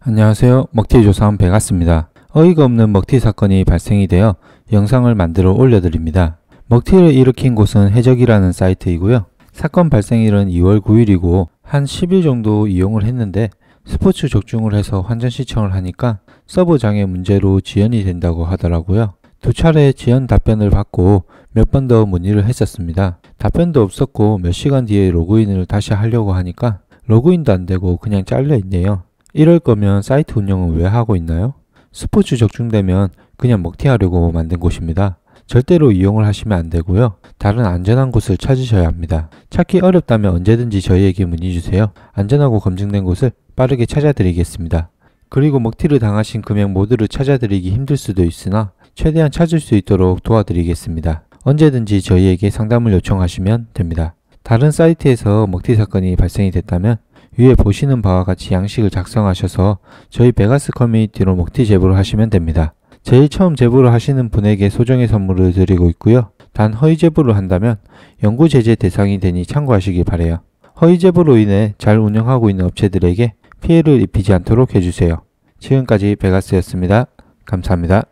안녕하세요. 먹튀 조사원 배가스입니다. 어이가 없는 먹튀 사건이 발생이 되어 영상을 만들어 올려드립니다. 먹튀를 일으킨 곳은 해적이라는 사이트이고요. 사건 발생일은 2월 9일이고 한 10일 정도 이용을 했는데 스포츠 적중을 해서 환전 시청을 하니까 서버 장애 문제로 지연이 된다고 하더라고요. 두 차례 지연 답변을 받고 몇 번 더 문의를 했었습니다. 답변도 없었고 몇 시간 뒤에 로그인을 다시 하려고 하니까 로그인도 안 되고 그냥 잘려 있네요. 이럴 거면 사이트 운영은 왜 하고 있나요? 스포츠 적중되면 그냥 먹튀하려고 만든 곳입니다. 절대로 이용을 하시면 안 되고요. 다른 안전한 곳을 찾으셔야 합니다. 찾기 어렵다면 언제든지 저희에게 문의주세요. 안전하고 검증된 곳을 빠르게 찾아드리겠습니다. 그리고 먹튀를 당하신 금액 모두를 찾아드리기 힘들 수도 있으나 최대한 찾을 수 있도록 도와드리겠습니다. 언제든지 저희에게 상담을 요청하시면 됩니다. 다른 사이트에서 먹튀 사건이 발생이 됐다면 위에 보시는 바와 같이 양식을 작성하셔서 저희 베가스 커뮤니티로 목티 제보를 하시면 됩니다. 제일 처음 제보를 하시는 분에게 소정의 선물을 드리고 있고요. 단 허위 제보를 한다면 연구 제재 대상이 되니 참고하시기 바래요. 허위 제보로 인해 잘 운영하고 있는 업체들에게 피해를 입히지 않도록 해주세요. 지금까지 베가스였습니다. 감사합니다.